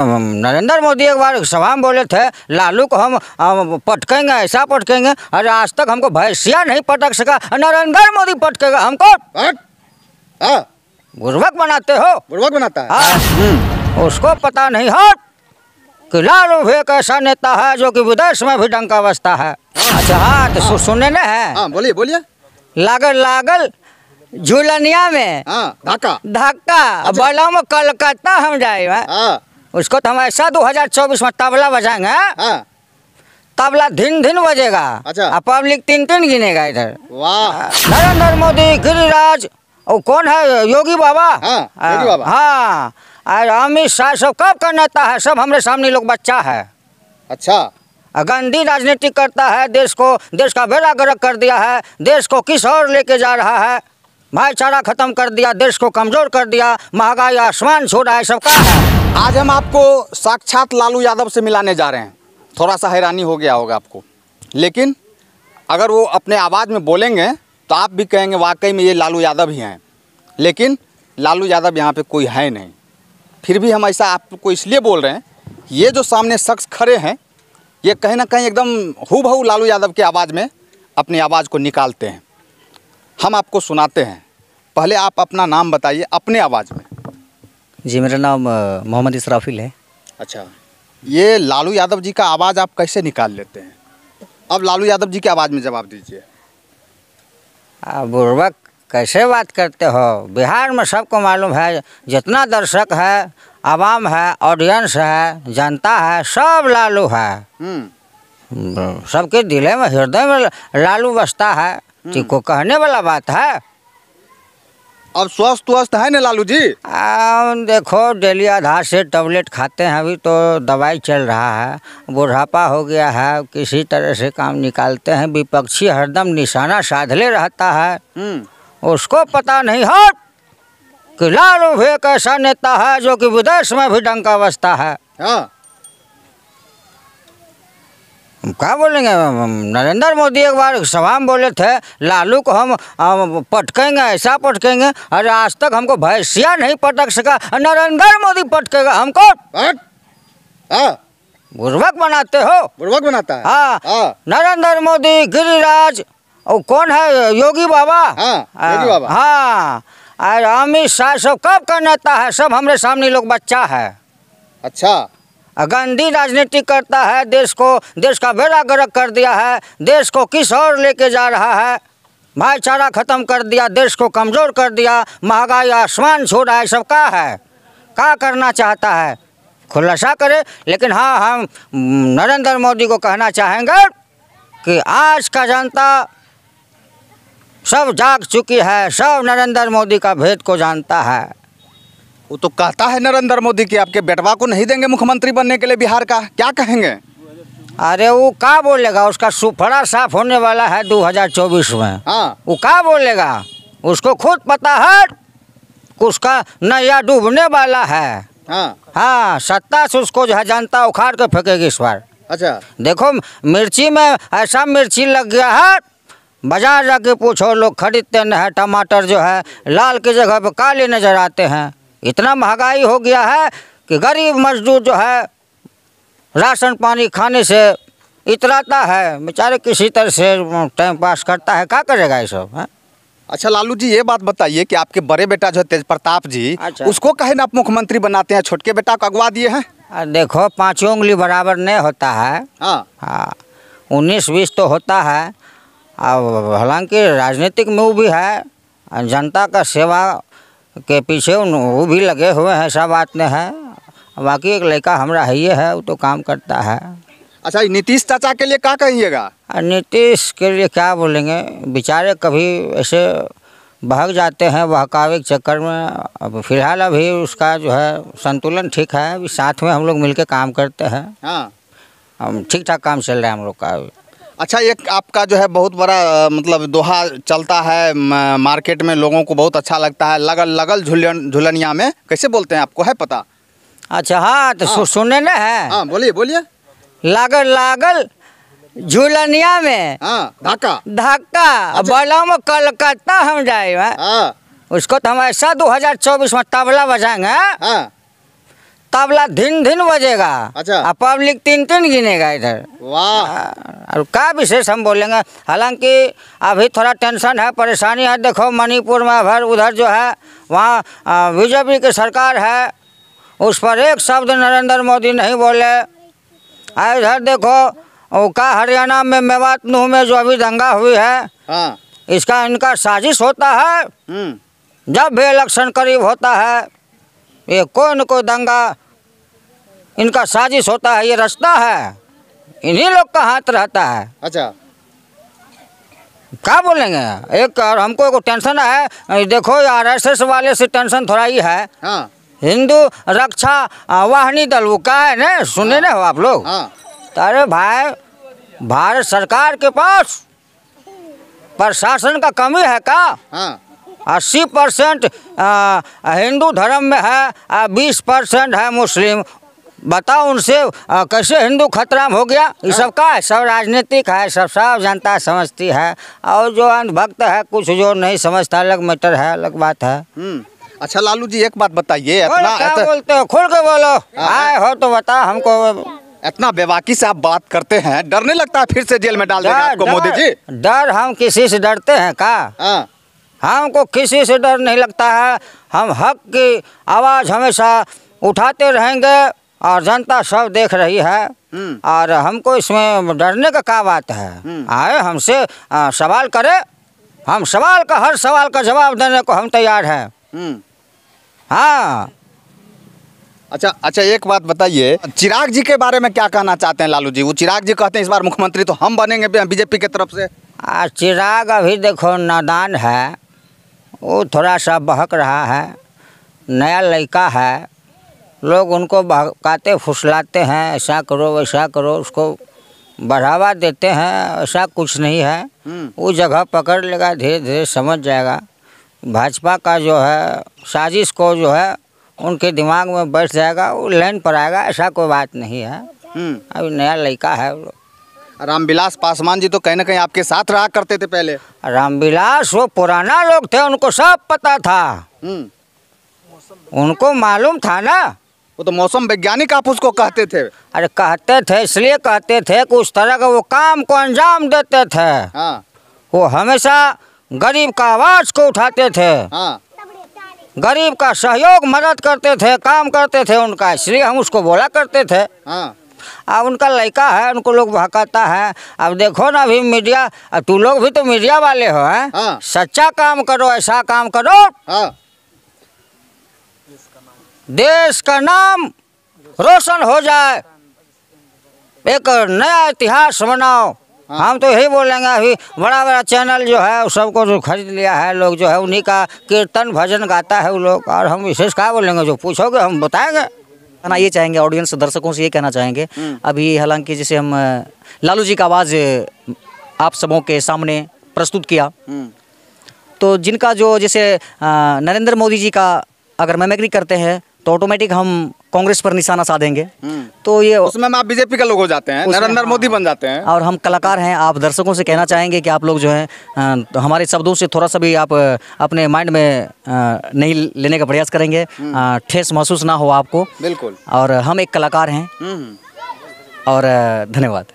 नरेंद्र मोदी एक बार सभा में बोले थे लालू को हम, पटकेंगे ऐसा पटकेंगे अरे आज तक हमको भैंसिया नहीं पटक सका नरेंद्र मोदी पटकेगा हमको हाँ। बुर्वक बनाते हो बुर्वक बनाता है हाँ। हम्म। उसको पता नहीं हो कि लालू भी एक ऐसा नेता है जो कि विदेश में भी डंका बसता है अच्छा हाँ तो सु, सुने न है हाँ, बोलिए बोलिए लागल लागल झूलनिया में धक्का धक्का बलम कलकत्ता हम जाए उसको तो हम ऐसा 2024 में तबला बजाएंगे हाँ।, हाँ। तबला धिन धिन बजेगा अच्छा पब्लिक तीन तीन गिनेगा इधर नरेंद्र मोदी गिरिराज और कौन है योगी बाबा हाँ, योगी हाँ। अमित शाह सब कब का नेता है सब हमारे सामने लोग बच्चा है अच्छा गंदी राजनीति करता है देश को देश का बेड़ा गर्क कर दिया है देश को किस और लेके जा रहा है भाईचारा खत्म कर दिया देश को कमजोर कर दिया महंगाई आसमान छोड़ा है सबका आज हम आपको साक्षात लालू यादव से मिलाने जा रहे हैं थोड़ा सा हैरानी हो गया होगा आपको लेकिन अगर वो अपने आवाज़ में बोलेंगे तो आप भी कहेंगे वाकई में ये लालू यादव ही हैं लेकिन लालू यादव यहाँ पे कोई है नहीं फिर भी हम ऐसा आपको इसलिए बोल रहे हैं ये जो सामने शख्स खड़े हैं ये कहीं ना कहीं एकदम हु लालू यादव की आवाज़ में अपनी आवाज़ को निकालते हैं हम आपको सुनाते हैं पहले आप अपना नाम बताइए अपने आवाज़ में जी मेरा नाम मोहम्मद इसराफिल है अच्छा ये लालू यादव जी का आवाज़ आप कैसे निकाल लेते हैं अब लालू यादव जी की आवाज़ में जवाब दीजिए बुर्वक कैसे बात करते हो बिहार में सबको मालूम है जितना दर्शक है आवाम है ऑडियंस है जनता है सब लालू है हम्म। सबके दिले में हृदय में लालू बसता है हम्म। को कहने वाला बात है अब स्वस्थ स्वस्थ है ना लालू जी आ, देखो डेली आधार से टेबलेट खाते हैं अभी तो दवाई चल रहा है बुढ़ापा हो गया है किसी तरह से काम निकालते हैं विपक्षी हरदम निशाना साधले रहता है हम्म। उसको पता नहीं हो कि लालू भी एक ऐसा नेता है जो कि विदेश में भी डंका बसता है हाँ। क्या बोलेंगे नरेंद्र मोदी एक बार सभा में बोले थे लालू को हम, पटकेंगे ऐसा पटकेंगे अरे आज तक हमको भैंसिया नहीं पटक सका नरेंद्र मोदी पटकेगा हमको हाँ। बुर्वक बनाते हो बुर्वक बनाता है हाँ, हाँ। नरेंद्र मोदी गिरिराज और कौन है योगी बाबा हाँ योगी बाबा हाँ अरे अमित शाह सब कब का नेता है सब हमारे सामने लोग बच्चा है अच्छा गांधी राजनीति करता है देश को देश का बेड़ा गर्क कर दिया है देश को किस और लेके जा रहा है भाईचारा खत्म कर दिया देश को कमज़ोर कर दिया महंगाई आसमान छोड़ा रहा है सब का है का करना चाहता है खुलासा करे लेकिन हाँ हम नरेंद्र मोदी को कहना चाहेंगे कि आज का जनता सब जाग चुकी है सब नरेंद्र मोदी का भेद को जानता है वो तो कहता है नरेंद्र मोदी कि आपके बेटवा को नहीं देंगे मुख्यमंत्री बनने के लिए बिहार का क्या कहेंगे अरे वो का बोलेगा उसका सुफड़ा साफ होने वाला है 2024 में हाँ। वो का बोलेगा उसको खुद पता है उसका नया डूबने वाला है हाँ हाँ सत्ता से उसको जो है जनता उखाड़ के फेंकेगी इस बार अच्छा देखो मिर्ची में ऐसा मिर्ची लग गया है बाजार जाके पूछो लोग खरीदते नहीं है टमाटर जो है लाल की जगह पे काले नजर आते हैं इतना महंगाई हो गया है कि गरीब मजदूर जो है राशन पानी खाने से इतराता है बेचारे किसी तरह से टाइम पास करता है क्या करेगा ये सब है अच्छा लालू जी ये बात बताइए कि आपके बड़े बेटा जो है तेज प्रताप जी अच्छा। उसको कहे ना आप मुख्यमंत्री बनाते हैं छोटके बेटा को अगवा दिए हैं देखो पाँचों उंगली बराबर नहीं होता है हाँ।, हाँ उन्नीस बीस तो होता है अब हालांकि राजनीतिक में भी है जनता का सेवा के पीछे वो भी लगे हुए हैं ऐसा बात नहीं है बाकी एक लड़का हमारा है ये है वो तो काम करता है अच्छा नीतीश चाचा के लिए क्या कहिएगा नीतीश के लिए क्या बोलेंगे बेचारे कभी ऐसे भाग जाते हैं बहकावे के चक्कर में अब फिलहाल अभी उसका जो है संतुलन ठीक है अभी साथ में हम लोग मिलकर काम करते हैं हाँ हम ठीक ठाक काम चल रहा है हम लोग का अभी अच्छा एक आपका जो है बहुत बड़ा मतलब दोहा चलता है मार्केट में लोगों को बहुत अच्छा लगता है लगल लगल झुलन झुलनिया में कैसे बोलते हैं आपको है पता अच्छा हाँ तो हाँ। सुने ना है हाँ बोलिए बोलिए लगल लागल झुलनिया में धक्का धक्का बोला में कलकत्ता हम जाए हाँ। उसको तो हम ऐसा दो हजार चौबीस में तबला बजाएंगे हाँ तबला धिन धिन बजेगा अच्छा और पब्लिक तीन तीन गिनेगा इधर वाह और का विशेष हम बोलेंगे हालांकि अभी थोड़ा टेंशन है परेशानी है देखो मणिपुर में भर उधर जो है वहाँ बीजेपी की सरकार है उस पर एक शब्द नरेंद्र मोदी नहीं बोले आ इधर देखो का हरियाणा में मेवात नुह में जो अभी दंगा हुई है हाँ। इसका इनका साजिश होता है हम्म। जब भी इलेक्शन करीब होता है ये कौन को दंगा इनका साजिश होता है ये रास्ता है इन्हीं लोग का हाथ रहता है अच्छा क्या बोलेंगे एक और हमको एक टेंशन है देखो आर एस एस वाले से टेंशन थोड़ा ही है हाँ। हिंदू रक्षा वाहनी दल वो का है ना सुने हाँ। ना हो आप लोग हाँ। तो अरे भाई भारत सरकार के पास प्रशासन का कमी है का हाँ। अस्सी परसेंट हिंदू धर्म में है बीस परसेंट है मुस्लिम बताओ उनसे आ, कैसे हिंदू खतरा हो गया ये सब का है सब राजनीतिक है सब सब जनता समझती है और जो अंधभक्त है कुछ जो नहीं समझता अलग मैटर है अलग बात है हम्म, अच्छा लालू जी एक बात बताइए इतना क्या बोलते हो खुल के बोलो हाँ, हाँ। आए हो तो बता हमको इतना बेबाकी से आप बात करते हैं डरने लगता है फिर से जेल में डाल देगा आपको मोदी जी डर हम किसी से डरते हैं का आ? हाँ। हमको किसी से डर नहीं लगता है हम हक की आवाज़ हमेशा उठाते रहेंगे और जनता सब देख रही है हम्म। और हमको इसमें डरने का क्या बात है हम्म। आए हमसे सवाल करे हम सवाल का हर सवाल का जवाब देने को हम तैयार हैं हम्म। हाँ अच्छा अच्छा एक बात बताइए चिराग जी के बारे में क्या कहना चाहते हैं लालू जी वो चिराग जी कहते हैं इस बार मुख्यमंत्री तो हम बनेंगे बीजेपी की तरफ से आ, चिराग अभी देखो नादान है वो थोड़ा सा बहक रहा है नया लड़का है लोग उनको बहकाते फुसलाते हैं ऐसा करो वैसा करो उसको बढ़ावा देते हैं ऐसा कुछ नहीं है हम्म। वो जगह पकड़ लेगा धीरे धीरे समझ जाएगा भाजपा का जो है साजिश को जो है उनके दिमाग में बैठ जाएगा वो लाइन पर आएगा ऐसा कोई बात नहीं है हम्म। अभी नया लड़का है रामविलास पासवान जी तो कहीं ना कहीं आपके साथ रहा करते थे पहले रामविलास वो पुराना लोग थे उनको सब पता था हम्म। उनको मालूम था ना वो तो मौसम वैज्ञानिक आप उसको कहते थे अरे कहते थे इसलिए कहते थे कि उस तरह का वो काम को अंजाम देते थे हाँ। वो हमेशा गरीब का आवाज को उठाते थे हाँ। गरीब का सहयोग मदद करते थे काम करते थे उनका इसलिए हम उसको बोला करते थे हाँ। अब उनका लड़का है उनको लोग भकाता है अब देखो ना अभी मीडिया अब तू लोग भी तो मीडिया वाले हो हैं हाँ। सच्चा काम करो ऐसा काम करो हाँ। देश का नाम रोशन हो जाए एक नया इतिहास बनाओ हाँ। हम तो यही बोलेंगे अभी बड़ा बड़ा चैनल जो है उस सबको जो खरीद लिया है लोग जो है उन्हीं का कीर्तन भजन गाता है वो लोग और हम विशेष क्या बोलेंगे जो पूछोगे हम बताएंगे कहना ये चाहेंगे ऑडियंस दर्शकों से ये कहना चाहेंगे हम्म। अभी हालांकि जैसे हम लालू जी का आवाज़ आप सबों के सामने प्रस्तुत किया हम्म। तो जिनका जो जैसे नरेंद्र मोदी जी का अगर मेमेक्री करते हैं तो ऑटोमेटिक हम कांग्रेस पर निशाना साधेंगे हम्म। तो ये उसमें आप बीजेपी का लोग हो जाते हैं नरेंद्र हाँ। मोदी बन जाते हैं और हम कलाकार हैं आप दर्शकों से कहना चाहेंगे कि आप लोग जो हैं तो हमारे शब्दों से थोड़ा सा भी आप अपने माइंड में नहीं लेने का प्रयास करेंगे हम्म। ठेस महसूस ना हो आपको बिल्कुल और हम एक कलाकार हैं हम्म। और धन्यवाद